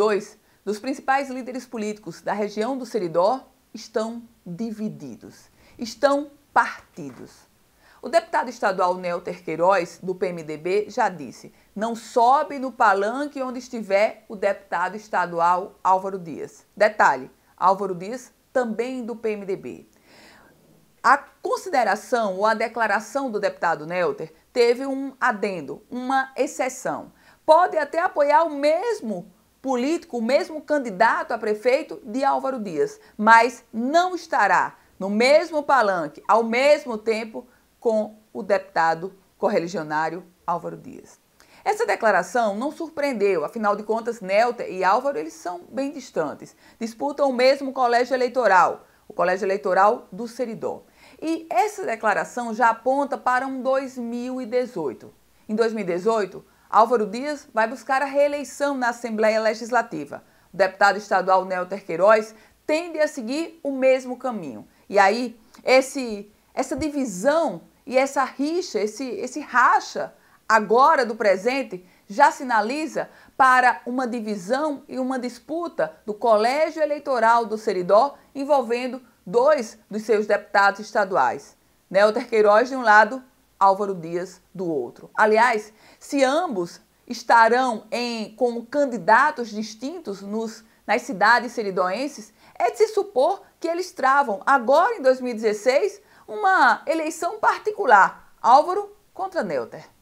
Dois dos principais líderes políticos da região do Seridó estão divididos, estão partidos. O deputado estadual Nelter Queiroz, do PMDB, já disse: não sobe no palanque onde estiver o deputado estadual Álvaro Dias. Detalhe: Álvaro Dias também do PMDB. A consideração ou a declaração do deputado Nelter teve um adendo, uma exceção. Pode até apoiar o mesmo político, o mesmo candidato a prefeito de Álvaro Dias, mas não estará no mesmo palanque, ao mesmo tempo, com o deputado correligionário Álvaro Dias. Essa declaração não surpreendeu, afinal de contas, Nelta e Álvaro eles são bem distantes. Disputam o mesmo colégio eleitoral, o colégio eleitoral do Seridó. E essa declaração já aponta para um 2018. Em 2018, Álvaro Dias vai buscar a reeleição na Assembleia Legislativa. O deputado estadual Nelter Queiroz tende a seguir o mesmo caminho. E aí, esse, essa divisão e essa rixa, esse, esse racha agora do presente, já sinaliza para uma divisão e uma disputa do colégio eleitoral do Seridó envolvendo dois dos seus deputados estaduais. Nelter Queiroz de um lado Álvaro Dias do outro. Aliás, se ambos estarão em, com candidatos distintos nos, nas cidades seridoenses, é de se supor que eles travam, agora em 2016, uma eleição particular, Álvaro contra Neuter.